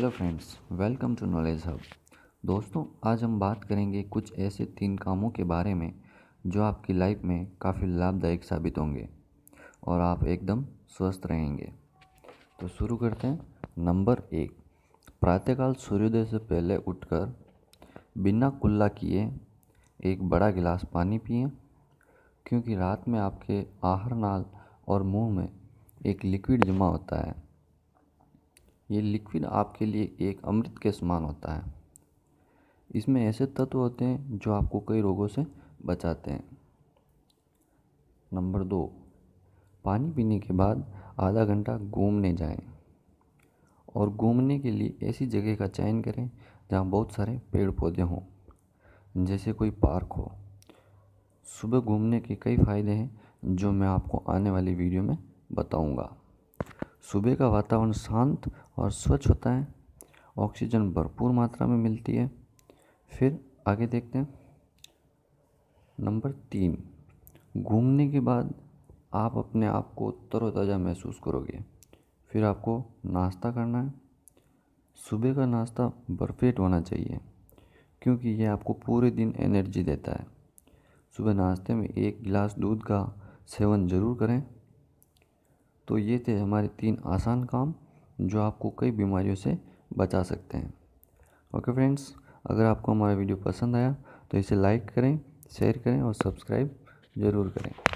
hello friends welcome to knowledge hub दोस्तों आज हम बात करेंगे कुछ ऐसे तीन कामों के बारे में जो आपकी लाइफ में काफ़ी लाभदायक साबित होंगे और आप एकदम स्वस्थ रहेंगे तो शुरू करते हैं नंबर एक प्रातःकाल सूर्योदय से पहले उठकर बिना कुल्ला किए एक बड़ा गिलास पानी पिए क्योंकि रात में आपके आहार नाल और मुंह में एक लिक्विड जमा होता है ये लिक्विड आपके लिए एक अमृत के समान होता है इसमें ऐसे तत्व होते हैं जो आपको कई रोगों से बचाते हैं नंबर दो पानी पीने के बाद आधा घंटा घूमने जाएं और घूमने के लिए ऐसी जगह का चयन करें जहाँ बहुत सारे पेड़ पौधे हों जैसे कोई पार्क हो सुबह घूमने के कई फ़ायदे हैं जो मैं आपको आने वाली वीडियो में बताऊंगा सुबह का वातावरण शांत और स्वच्छ होता है ऑक्सीजन भरपूर मात्रा में मिलती है फिर आगे देखते हैं नंबर तीन घूमने के बाद आप अपने आप को तरोताज़ा महसूस करोगे फिर आपको नाश्ता करना है सुबह का नाश्ता बर्फेट होना चाहिए क्योंकि यह आपको पूरे दिन एनर्जी देता है सुबह नाश्ते में एक गिलास दूध का सेवन ज़रूर करें तो ये थे हमारे तीन आसान काम जो आपको कई बीमारियों से बचा सकते हैं ओके फ्रेंड्स अगर आपको हमारा वीडियो पसंद आया तो इसे लाइक करें शेयर करें और सब्सक्राइब ज़रूर करें